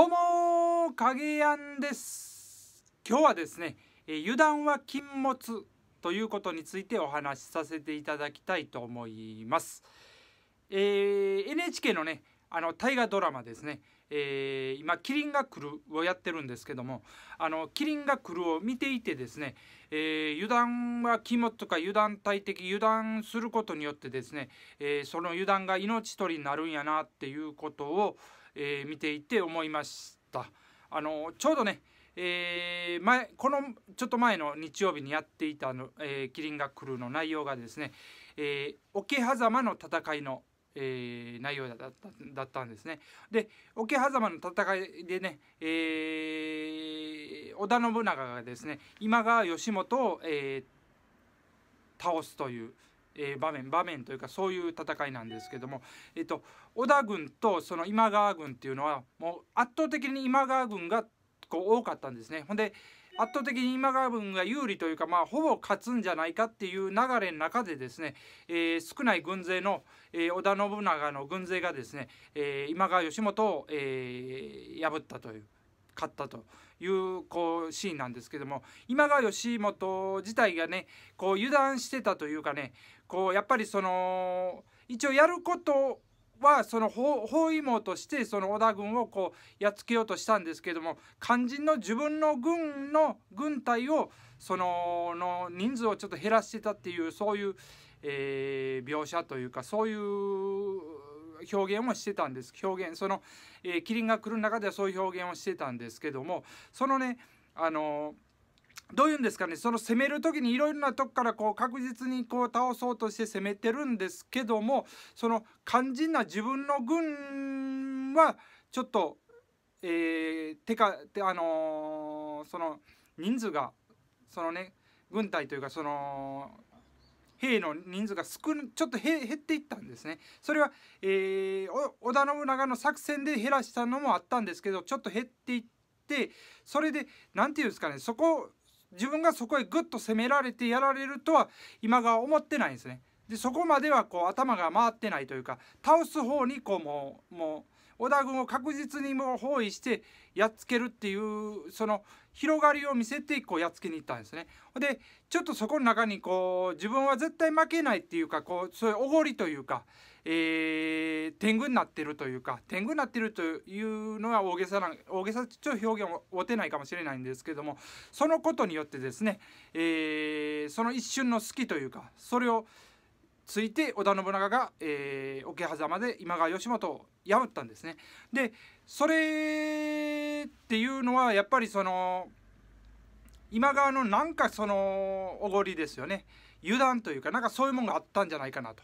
どうもー影やんです今日はですね油断は禁物ということについてお話しさせていただきたいと思います、えー、NHK のねあの大河ドラマですね、えー、今「キリンが来る」をやってるんですけども「あのキリンが来る」を見ていてですね、えー、油断は肝とか油断大敵油断することによってですね、えー、その油断が命取りになるんやなっていうことを、えー、見ていて思いましたあのちょうどね、えー、前このちょっと前の日曜日にやっていたの「えー、キリンが来る」の内容がですねえー、桶狭間の戦いの、えー、内容だっただったんですね。で桶狭間の戦いでね、えー、織田信長がですね今川義元を、えー、倒すという、えー、場面場面というかそういう戦いなんですけども、えーと、織田軍とその今川軍っていうのはもう圧倒的に今川軍がこう多かったんですね。ほんで圧倒的に今川軍が有利というか、まあ、ほぼ勝つんじゃないかっていう流れの中でですね、えー、少ない軍勢の、えー、織田信長の軍勢がですね、えー、今川義元を、えー、破ったという。勝ったというこうシーンなんですけども今川義元自体がねこう油断してたというかねこうやっぱりその一応やることはその包囲網としてその織田軍をこうやっつけようとしたんですけども肝心の自分の軍の軍隊をそのの人数をちょっと減らしてたっていうそういう、えー、描写というかそういう表現をしてたんです表現その、えー、キリンが来る中ではそういう表現をしてたんですけどもそのねあのどういうんですかねその攻める時にいろいろなとこからこう確実にこう倒そうとして攻めてるんですけどもその肝心な自分の軍はちょっと、えー、てかてあのー、その人数がそのね軍隊というかその兵の人数が少なちょっと減っていったんですねそれは、えー、織田信長の作戦で減らしたのもあったんですけどちょっと減っていってそれで何て言うんですかねそこ自分がそこへぐっと攻められてやられるとは今が思ってないんですね。でそこまではこう頭が回ってないというか倒す方にこうもうもう織田軍を確実にもう包囲してやっつけるっていうその広がりを見せてこうやっつけに行ったんですね。でちょっとそこの中にこう自分は絶対負けないっていうかこうそういうおごりというか、えー、天狗になってるというか天狗になってるというのは大げさな大げさちょっと表現を持てないかもしれないんですけどもそのことによってですね、えー、その一瞬の好きというかそれをついて織田信長が、えー、桶狭間で今川義元を破ったんですね。でそれっていうのはやっぱりその今川のなんかそのおごりですよね。油断というかなんかそういうものがあったんじゃないかなと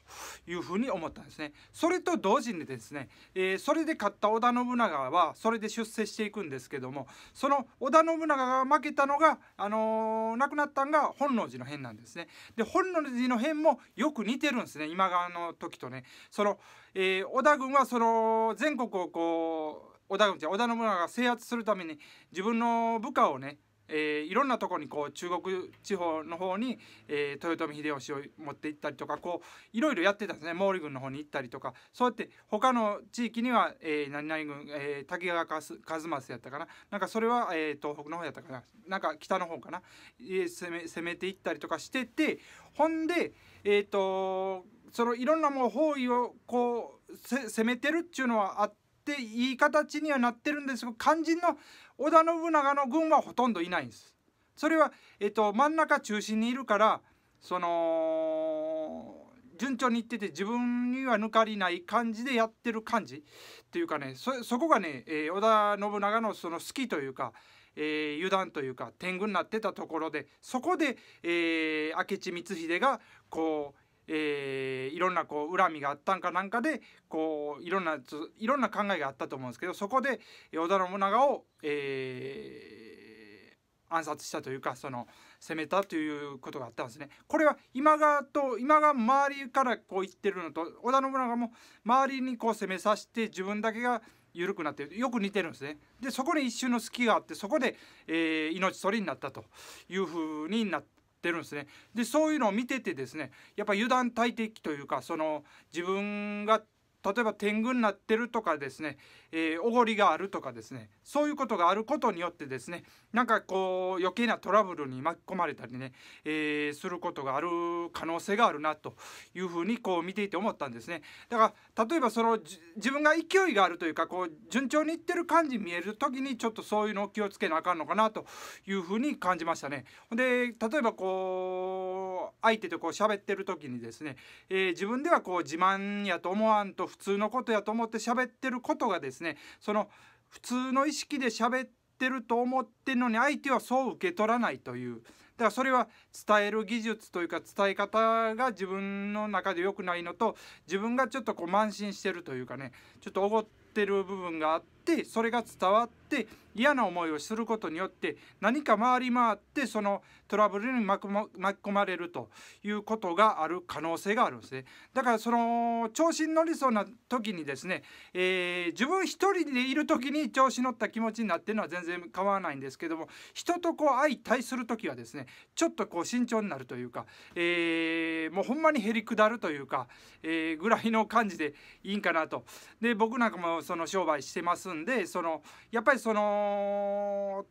いうふうに思ったんですねそれと同時にですね、えー、それで勝った織田信長はそれで出世していくんですけどもその織田信長が負けたのが、あのー、亡くなったのが本能寺の変なんですねで本能寺の変もよく似てるんですね今川の時とねその、えー、織田軍はその全国をこう織田軍じゃ織田信長が制圧するために自分の部下をねえー、いろんなとこにこう中国地方の方に、えー、豊臣秀吉を持って行ったりとかこういろいろやってたんですね毛利軍の方に行ったりとかそうやって他の地域には、えー、何々軍、えー、滝川一益やったかななんかそれは、えー、東北の方やったかななんか北の方かな、えー、攻め攻めていったりとかしててほんでえっ、ー、とそのいろんなもう包囲をこう攻めてるっちゅうのはあって。っていい形にはなってるんですが肝心の織田信長の軍はほとんどいないんです。それは、えっと、真ん中中心にいるからその順調にいってて自分には抜かりない感じでやってる感じっていうかねそこがね、えー、織田信長のその好きというか、えー、油断というか天狗になってたところでそこで、えー、明智光秀がこうえー、いろんなこう恨みがあったんかなんかでこういろんないろんな考えがあったと思うんですけどそこで織田信長を、えー、暗殺したというかその攻めたということがあったんですね。これは今川と今川周りからこう言ってるのと織田信長も周りにこう攻めさせて自分だけが緩くなってよく似てるんですね。でそこに一瞬の隙があってそこで、えー、命取りになったというふうになって。ってるんですね。でそういうのを見ててですねやっぱ油断大敵というかその自分が例えば天狗になってるとかですね、えー、おごりがあるとかですねそういうことがあることによってですねなんかこう余計なトラブルに巻き込まれたりね、えー、することがある可能性があるなというふうにこう見ていて思ったんですねだから例えばその自分が勢いがあるというかこう順調にいってる感じ見える時にちょっとそういうのを気をつけなあかんのかなというふうに感じましたね。で例えばこうこう相手とこう喋ってる時にですね、えー、自分ではこう自慢やと思わんと普通のことやと思って喋ってることがですねその普通の意識で喋ってると思ってるのに相手はそう受け取らないという。だからそれは伝える技術というか伝え方が自分の中で良くないのと自分がちょっとこう慢心してるというかねちょっとおごってってる部分があってそれが伝わって嫌な思いをすることによって何か回り回ってそのトラブルに巻き込まれるということがある可能性があるんですねだからその調子に乗りそうな時にですね、えー、自分一人でいる時に調子乗った気持ちになってるのは全然構わないんですけども人とこう相対する時はですねちょっとこう慎重になるというか、えー、もうほんまにへりくだるというか、えー、ぐらいの感じでいいんかなとで僕なんかもその商売してますんでそのやっぱりその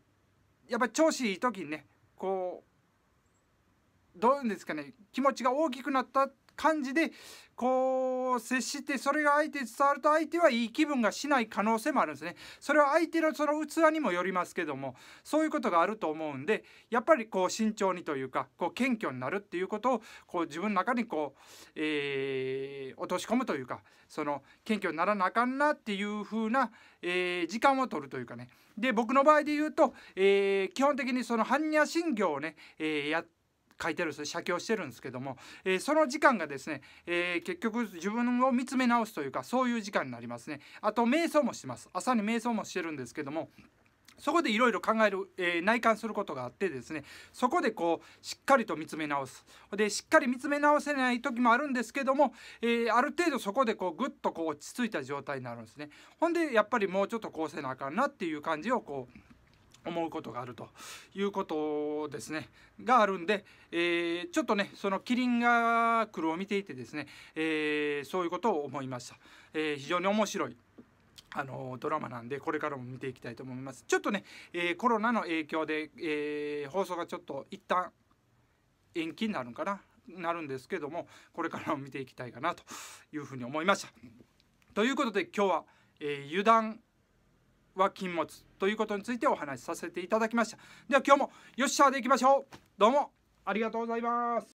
やっぱり調子いい時にねこうどういうんですかね気持ちが大きくなったって感じでこう接してそれが相手に伝わると相手はいい気分がしない可能性もあるんですねそれは相手のその器にもよりますけどもそういうことがあると思うんでやっぱりこう慎重にというかこう謙虚になるっていうことをこう自分の中にこう、えー、落とし込むというかその謙虚にならなあかんなっていうふうな、えー、時間を取るというかねで僕の場合で言うと、えー、基本的にその般若心経をね、えやって書いてるんです写経してるんですけども、えー、その時間がですね、えー、結局自分を見つめ直すというかそういう時間になりますねあと瞑想もしてます朝に瞑想もしてるんですけどもそこでいろいろ考える、えー、内観することがあってですねそこでこうしっかりと見つめ直すでしっかり見つめ直せない時もあるんですけども、えー、ある程度そこでこうぐっとこう落ち着いた状態になるんですねほんでやっぱりもうちょっとこうせなあかんなっていう感じをこう思うことがあるということですねがあるんで、えー、ちょっとねそのキリンが来るを見ていてですね、えー、そういうことを思いました、えー、非常に面白いあのドラマなんでこれからも見ていきたいと思いますちょっとね、えコロナの影響で、え放送がちょっと一旦延期になるんかななるんですけどもこれからも見ていきたいかなというふうに思いましたということで今日は、え油断は禁物ということについてお話しさせていただきましたでは今日もよっしゃーでいきましょうどうもありがとうございます